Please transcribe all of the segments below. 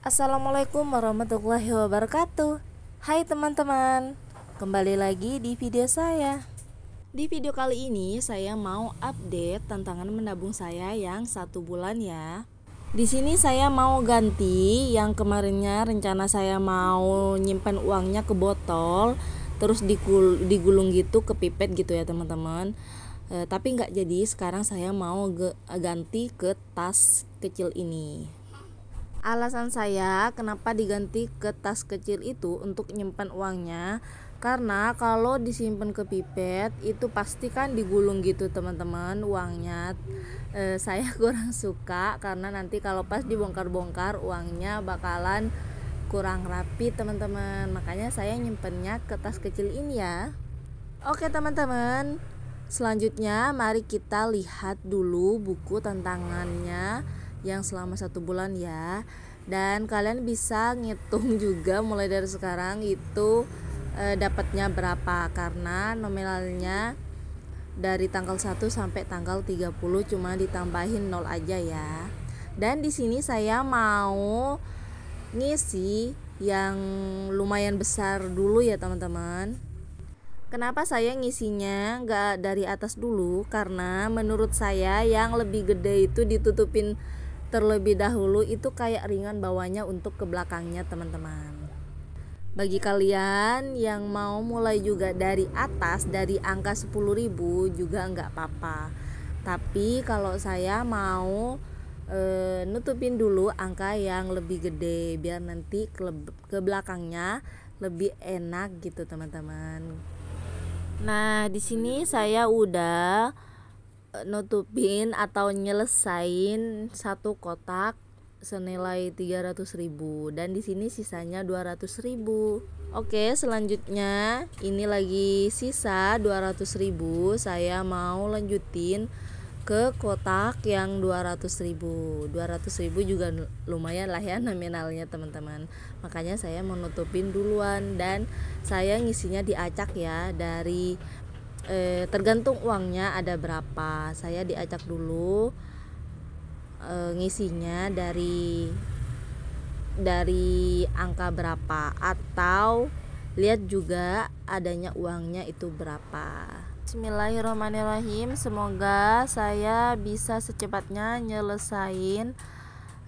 Assalamualaikum warahmatullahi wabarakatuh Hai teman-teman Kembali lagi di video saya Di video kali ini saya mau update tantangan menabung saya yang satu bulan ya di sini saya mau ganti yang kemarinnya rencana saya mau nyimpan uangnya ke botol terus digul digulung gitu ke pipet gitu ya teman-teman e, tapi nggak jadi sekarang saya mau ganti ke tas kecil ini Alasan saya kenapa diganti ke tas kecil itu untuk nyimpan uangnya karena kalau disimpan ke pipet itu pasti kan digulung gitu teman-teman uangnya e, saya kurang suka karena nanti kalau pas dibongkar-bongkar uangnya bakalan kurang rapi teman-teman makanya saya nyimpannya ke tas kecil ini ya oke teman-teman selanjutnya mari kita lihat dulu buku tantangannya yang selama satu bulan ya dan kalian bisa ngitung juga mulai dari sekarang itu e, dapatnya berapa karena nominalnya dari tanggal 1 sampai tanggal 30 cuma ditambahin 0 aja ya dan di sini saya mau ngisi yang lumayan besar dulu ya teman-teman Kenapa saya ngisinya nggak dari atas dulu? Karena menurut saya yang lebih gede itu ditutupin terlebih dahulu itu kayak ringan bawahnya untuk ke belakangnya teman-teman bagi kalian yang mau mulai juga dari atas dari angka 10.000 juga nggak papa. tapi kalau saya mau e, nutupin dulu angka yang lebih gede biar nanti ke, ke belakangnya lebih enak gitu teman-teman nah di sini saya udah nutupin atau nyelesain satu kotak senilai 300.000 ribu dan di sini sisanya 200.000. ribu Oke selanjutnya ini lagi sisa 200.000, ribu saya mau lanjutin ke kotak yang 200.000. ribu ratus ribu juga lumayan lah ya nominalnya teman-teman makanya saya menutupin duluan dan saya ngisinya diacak ya dari eh, tergantung uangnya ada berapa saya diajak dulu eh, ngisinya dari dari angka berapa atau lihat juga adanya uangnya itu berapa Bismillahirrahmanirrahim semoga saya bisa secepatnya nyelesain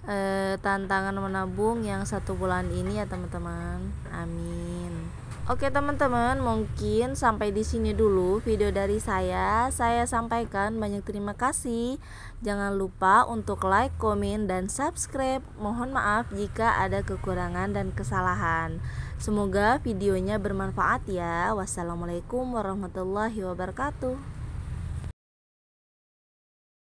eh, tantangan menabung yang satu bulan ini ya teman-teman amin Oke teman-teman, mungkin sampai di sini dulu video dari saya. Saya sampaikan banyak terima kasih. Jangan lupa untuk like, komen, dan subscribe. Mohon maaf jika ada kekurangan dan kesalahan. Semoga videonya bermanfaat ya. Wassalamualaikum warahmatullahi wabarakatuh.